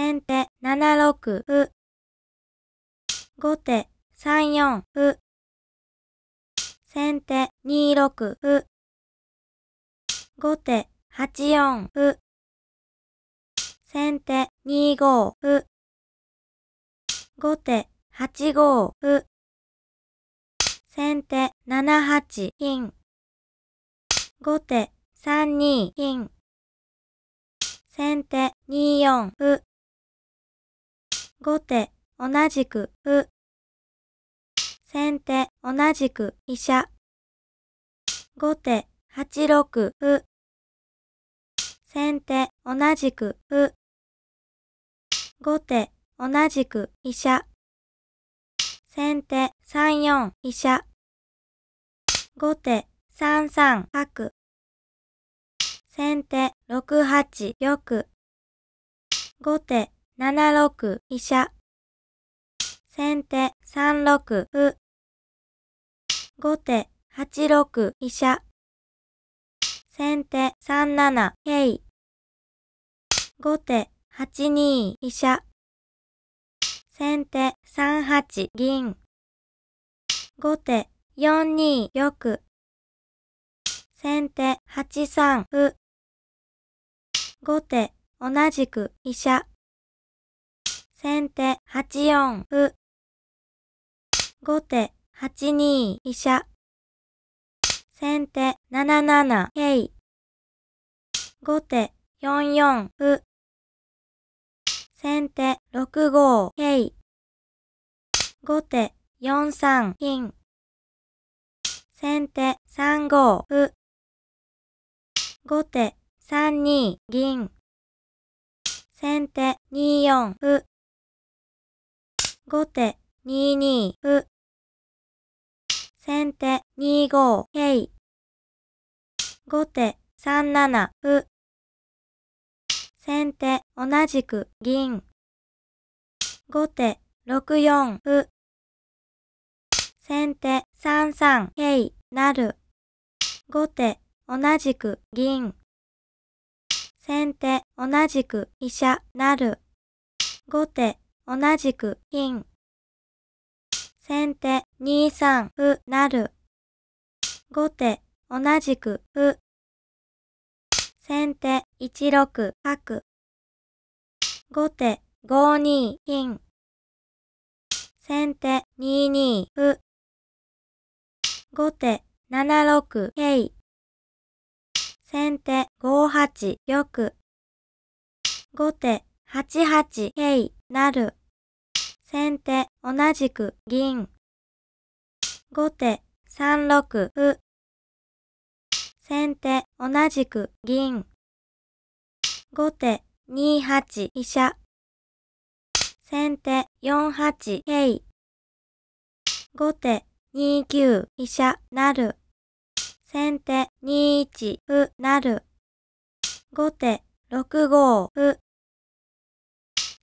先手7六歩。後手3四歩。先手2六歩。後手8四歩。先手2五歩。後手8五歩。先手7八金。後手3二金。先手2四歩。後手、同じく、う。先手、同じく、医者。後手、八六う。先手、同じく、う。後手、同じく、医者。先手、三四医者。後手、三三白。先手、六八玉。後手、7六飛車。先手3六歩。後手8六飛車。先手3七桂。後手8二飛車。先手3八銀。後手4二玉。先手8三歩。後手同じく飛車。先手8四歩。後手8二飛車。先手7七桂。後手4四歩。先手6五桂。後手4三金。先手3五歩。後手3二銀。先手2四歩。後手2二歩。先手2五桂。後手3七歩。先手同じく銀。後手6四歩。先手3三桂なる。後手同じく銀。先手同じく飛車なる。後手同じく金。先手2三歩なる。後手同じく歩。先手1六角。後手5二金。先手2二歩。後手7六桂。先手5八玉。後手8八桂なる。先手同じく銀。後手3六歩。先手同じく銀。後手2八飛車。先手4八桂。後手2九飛車なる。先手2一歩なる。後手6五歩。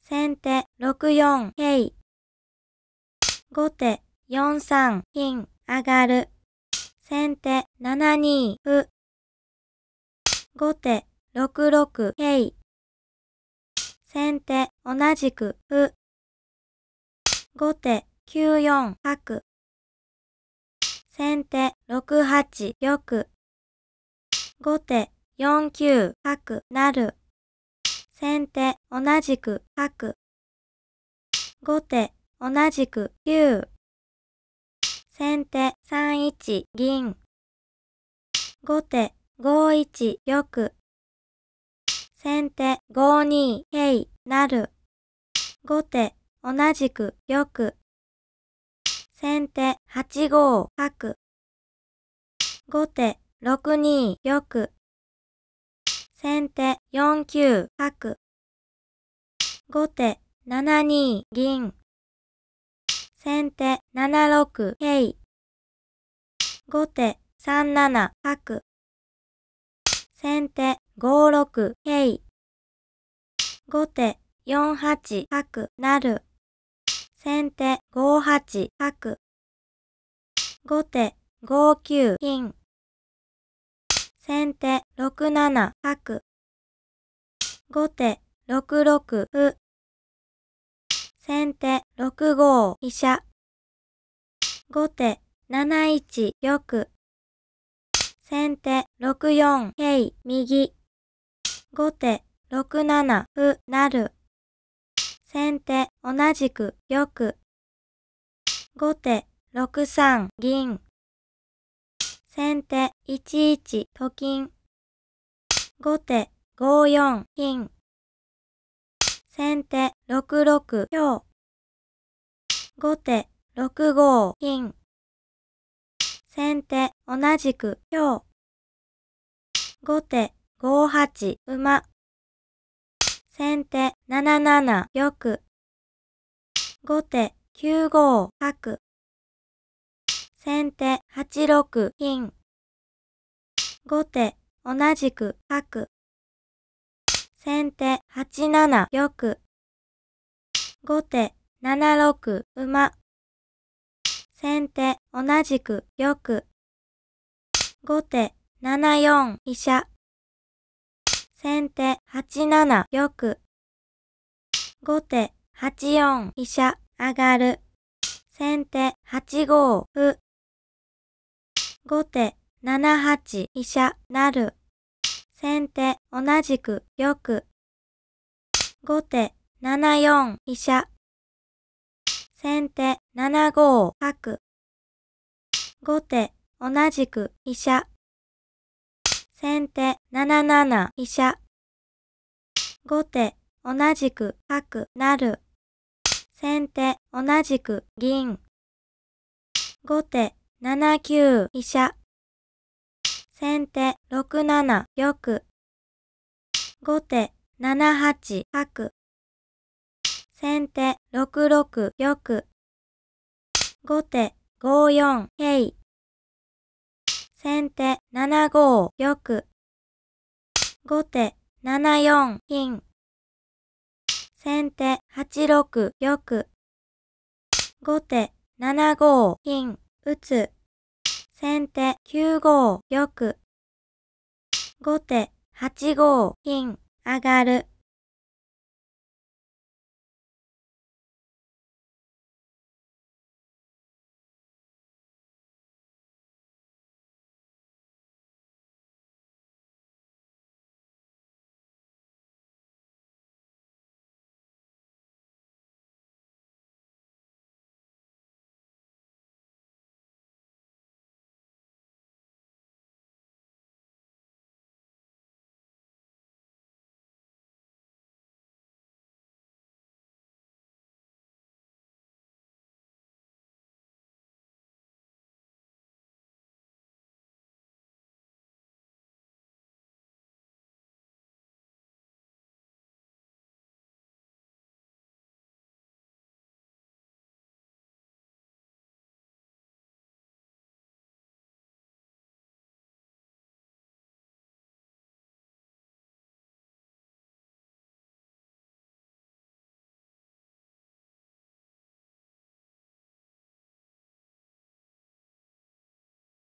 先手6 4桂。後手4三金上がる。先手7二歩。後手6六桂。先手同じく歩。後手9四角。先手6八玉。後手4九角なる。先手同じく角。後手同じく9。先手三一銀。後手五一玉。先手五二桂なる。後手同じく玉。先手八五角。後手六二玉。先手4九角。後手7二銀。先手7六桂。後手3七角。先手5六桂。後手4八角る。先手5八角。後手5九金。先手6七角。後手6六歩。先手6五飛車。後手7一玉。先手6四桂右。後手6七歩る。先手同じく玉。後手6三銀。先手1一と金。後手5四金。先手6六強。後手6五金。先手同じく強。後手5八馬。先手7七玉。後手9五角。先手8六金。後手同じく角。先手8七玉。後手7六馬。先手同じく玉。後手7四飛車。先手8七玉。後手8四飛車上がる。先手8五歩。後手7八飛車なる。先手同じく玉。後手7四飛車。先手7五角。後手同じく飛車。先手7七飛車。後手同じく角なる。先手同じく銀。後手7九飛車。先手6七玉。後手7八角。先手6六玉。後手5四桂。先手7五玉。後手7四金。先手8六玉。後手7五金。打つ。先手9五玉。後手8五金上がる。